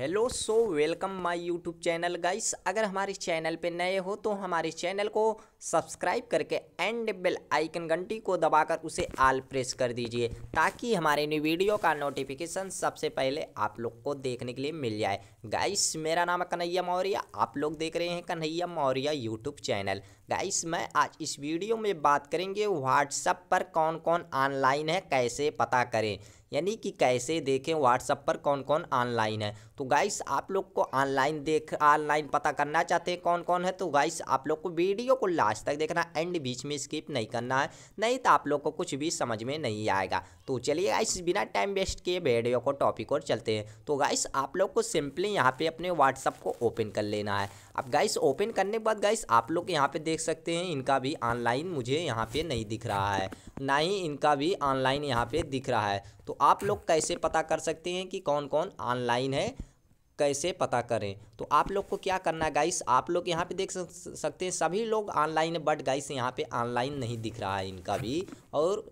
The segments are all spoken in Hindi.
hello so welcome my YouTube channel guys अगर हमारे चैनल पे नए हो तो हमारे चैनल को सब्सक्राइब करके एंड बेल आइकन घंटी को दबाकर उसे आल प्रेस कर दीजिए ताकि हमारे न्यू वीडियो का नोटिफिकेशन सबसे पहले आप लोग को देखने के लिए मिल जाए गाइस मेरा नाम है कन्हैया मौर्य आप लोग देख रहे हैं Kanhaiya Maurya YouTube channel guys मैं आज इस वीडियो में बात करेंगे व्हाट्सअप पर कौन कौन ऑनलाइन है कैसे पता करें यानी कि कैसे देखें व्हाट्सअप पर कौन कौन ऑनलाइन है तो गाइस आप लोग को ऑनलाइन देख ऑनलाइन पता करना चाहते हैं कौन कौन है तो गाइस आप लोग को वीडियो को लास्ट तक देखना एंड बीच में स्किप नहीं करना है नहीं तो आप लोग को कुछ भी समझ में नहीं आएगा तो चलिए गाइस बिना टाइम वेस्ट किए वीडियो को टॉपिक और चलते हैं तो गाइस आप लोग को सिंपली यहाँ पर अपने व्हाट्सअप को ओपन कर लेना है अब गाइस ओपन करने के बाद गाइस आप लोग यहाँ पर देख सकते हैं इनका भी ऑनलाइन मुझे यहाँ पर नहीं दिख रहा है ना ही इनका भी ऑनलाइन यहाँ पे दिख रहा है तो आप लोग कैसे पता कर सकते हैं कि कौन कौन ऑनलाइन है कैसे पता करें तो आप लोग को क्या करना है गाइस आप लोग यहाँ पे देख सकते हैं सभी लोग ऑनलाइन है बट गाइस यहाँ पे ऑनलाइन नहीं दिख रहा है इनका भी और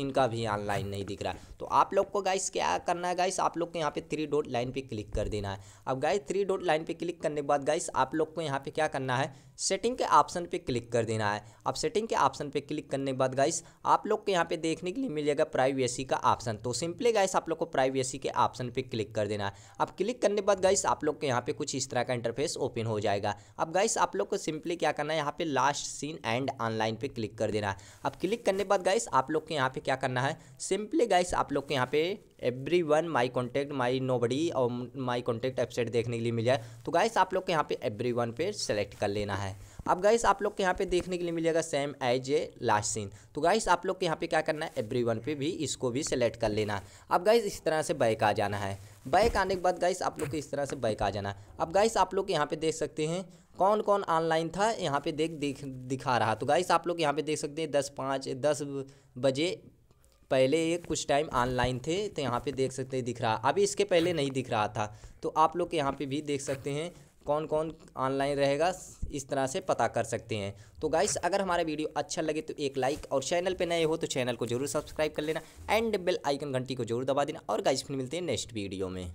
इनका भी ऑनलाइन नहीं दिख रहा है तो आप लोग को गाइस क्या करना है गाइस आप लोग को यहाँ पे थ्री डॉट लाइन पे क्लिक कर देना है अब गाइस थ्री डॉट लाइन पे क्लिक करने के बाद गाइस आप लोग को यहाँ पे क्या करना है सेटिंग के ऑप्शन पे क्लिक कर देना है अब सेटिंग के ऑप्शन पे क्लिक करने के बाद गाइस आप लोग को यहाँ पे देखने के लिए मिल जाएगा प्राइवेसी का ऑप्शन तो सिंपली गाइस आप लोग को प्राइवेसी के ऑप्शन पे क्लिक कर देना है अब क्लिक करने के बाद गाइस आप लोग को यहाँ पे कुछ इस तरह का इंटरफेस ओपन हो जाएगा अब गाइस आप लोग को सिंपली क्या करना है यहाँ पे लास्ट सीन एंड ऑनलाइन पे क्लिक कर देना है अब क्लिक करने के बाद गाइस आप लोग को यहाँ पे क्या करना है सिंपली गाइस आप लोग को यहाँ पे everyone my contact my nobody और माई कॉन्टैक्ट वेबसाइट देखने के लिए मिल जाए तो गाइस आप लोग को यहाँ पे एवरी वन पे सेलेक्ट कर लेना है अब गाइस आप लोग के यहाँ पे देखने के लिए मिलेगा same as a last seen तो गाइस आप लोग के यहाँ पे क्या करना है एवरी वन पे भी इसको भी सेलेक्ट कर लेना अब गाइस इस तरह से बैक आ जाना है बैक आने के बाद गाइस आप लोग को इस तरह से बैक आ जाना है अब गाइस आप लोग यहाँ पे देख सकते हैं कौन कौन ऑनलाइन था यहाँ पे देख दिख दिखा रहा तो गाइस आप लोग यहाँ पे देख सकते हैं दस पाँच दस बजे पहले ये कुछ टाइम ऑनलाइन थे तो यहाँ पे देख सकते हैं दिख रहा अभी इसके पहले नहीं दिख रहा था तो आप लोग यहाँ पे भी देख सकते हैं कौन कौन ऑनलाइन रहेगा इस तरह से पता कर सकते हैं तो गाइस अगर हमारा वीडियो अच्छा लगे तो एक लाइक और चैनल पे नए हो तो चैनल को जरूर सब्सक्राइब कर लेना एंड बेल आइकन घंटी को जरूर दबा देना और गाइस फिर मिलते हैं नेक्स्ट वीडियो में